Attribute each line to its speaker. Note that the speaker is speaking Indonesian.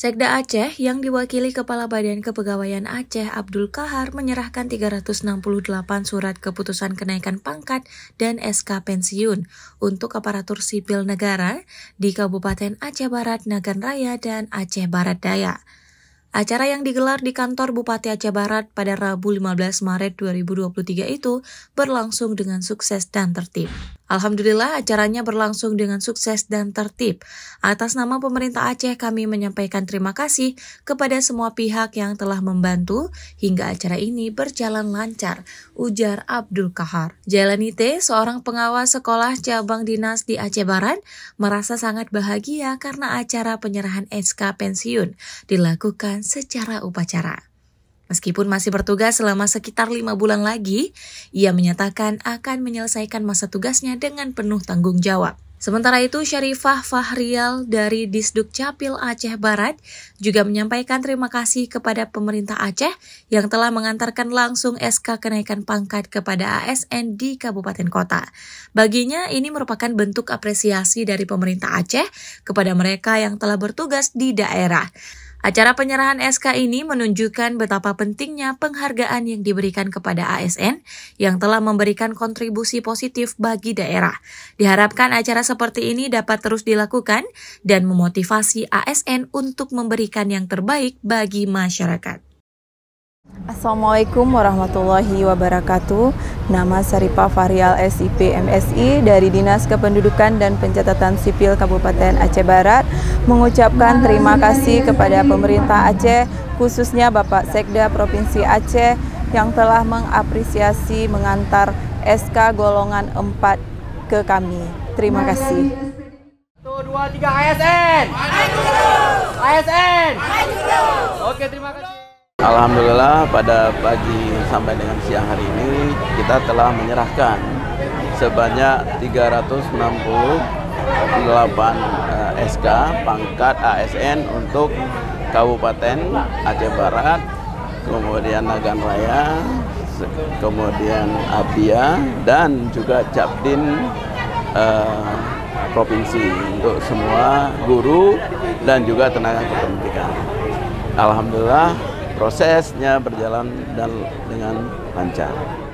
Speaker 1: Sekda Aceh yang diwakili Kepala Badan Kepegawaian Aceh Abdul Kahar menyerahkan 368 surat keputusan kenaikan pangkat dan SK pensiun untuk aparatur sipil negara di Kabupaten Aceh Barat, Nagan Raya, dan Aceh Barat Daya. Acara yang digelar di kantor Bupati Aceh Barat pada Rabu 15 Maret 2023 itu berlangsung dengan sukses dan tertib. Alhamdulillah acaranya berlangsung dengan sukses dan tertib. Atas nama pemerintah Aceh kami menyampaikan terima kasih kepada semua pihak yang telah membantu hingga acara ini berjalan lancar, ujar Abdul Kahar. Jalanite, seorang pengawas sekolah cabang dinas di Aceh Barat, merasa sangat bahagia karena acara penyerahan SK pensiun dilakukan dilakukan secara upacara. Meskipun masih bertugas selama sekitar lima bulan lagi, ia menyatakan akan menyelesaikan masa tugasnya dengan penuh tanggung jawab. Sementara itu, Syarifah Fahrial dari Disduk Capil Aceh Barat juga menyampaikan terima kasih kepada pemerintah Aceh yang telah mengantarkan langsung SK kenaikan pangkat kepada ASN di Kabupaten Kota. Baginya, ini merupakan bentuk apresiasi dari pemerintah Aceh kepada mereka yang telah bertugas di daerah. Acara penyerahan SK ini menunjukkan betapa pentingnya penghargaan yang diberikan kepada ASN yang telah memberikan kontribusi positif bagi daerah. Diharapkan acara seperti ini dapat terus dilakukan dan memotivasi ASN untuk memberikan yang terbaik bagi masyarakat. Assalamualaikum
Speaker 2: warahmatullahi wabarakatuh. Nama Saripa Farial SIP MSI dari Dinas Kependudukan dan Pencatatan Sipil Kabupaten Aceh Barat mengucapkan terima kasih kepada pemerintah Aceh khususnya Bapak Sekda Provinsi Aceh yang telah mengapresiasi mengantar SK golongan 4 ke kami. Terima kasih. 1 2 3 ASN. ASN. Oke, terima kasih.
Speaker 3: Alhamdulillah pada pagi sampai dengan siang hari ini kita telah menyerahkan sebanyak 368 eh, SK pangkat ASN untuk Kabupaten Aceh Barat, kemudian Nagan Raya, kemudian Abia dan juga Capdin eh, provinsi untuk semua guru dan juga tenaga kependidikan. Alhamdulillah prosesnya berjalan dan dengan
Speaker 2: lancar.